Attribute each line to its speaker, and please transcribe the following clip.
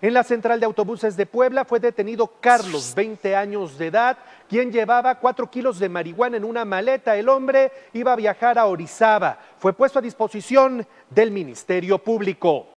Speaker 1: En la central de autobuses de Puebla fue detenido Carlos, 20 años de edad, quien llevaba 4 kilos de marihuana en una maleta. El hombre iba a viajar a Orizaba. Fue puesto a disposición del Ministerio Público.